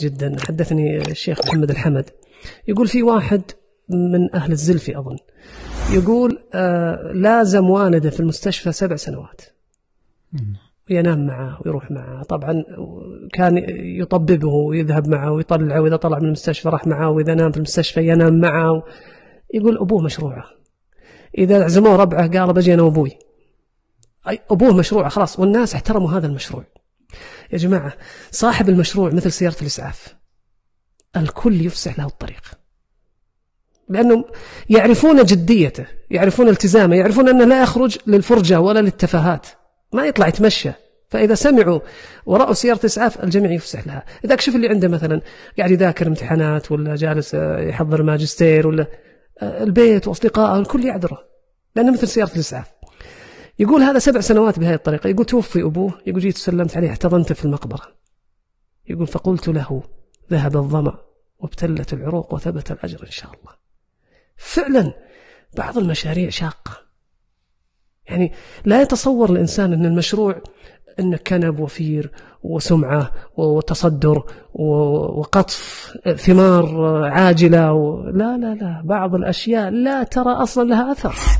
جدا حدثني الشيخ محمد الحمد يقول في واحد من أهل الزلفي أظن يقول آه لازم والده في المستشفى سبع سنوات وينام معه ويروح معه طبعا كان يطببه ويذهب معه ويطلعه وإذا طلع من المستشفى راح معه وإذا نام في المستشفى ينام معه يقول أبوه مشروعه إذا عزموه ربعه قال بجي أنا وأبوي أبوه مشروعه خلاص والناس احترموا هذا المشروع يا جماعة صاحب المشروع مثل سيارة الإسعاف الكل يفسح له الطريق لأنهم يعرفون جديته يعرفون التزامه يعرفون أنه لا يخرج للفرجة ولا للتفاهات ما يطلع يتمشى فإذا سمعوا ورأوا سيارة إسعاف الجميع يفسح لها إذا اكشف اللي عنده مثلا قاعد يذاكر امتحانات ولا جالس آه، يحضر ماجستير ولا آه، البيت وأصدقائه الكل يعذره لأنه مثل سيارة الإسعاف يقول هذا سبع سنوات بهذه الطريقة يقول توفي أبوه يقول جيت سلمت عليه احتضنته في المقبرة يقول فقلت له ذهب الظمأ وابتلت العروق وثبت الأجر إن شاء الله فعلا بعض المشاريع شاقة يعني لا يتصور الإنسان أن المشروع أن كنب وفير وسمعة وتصدر وقطف ثمار عاجلة لا لا لا بعض الأشياء لا ترى أصلا لها أثر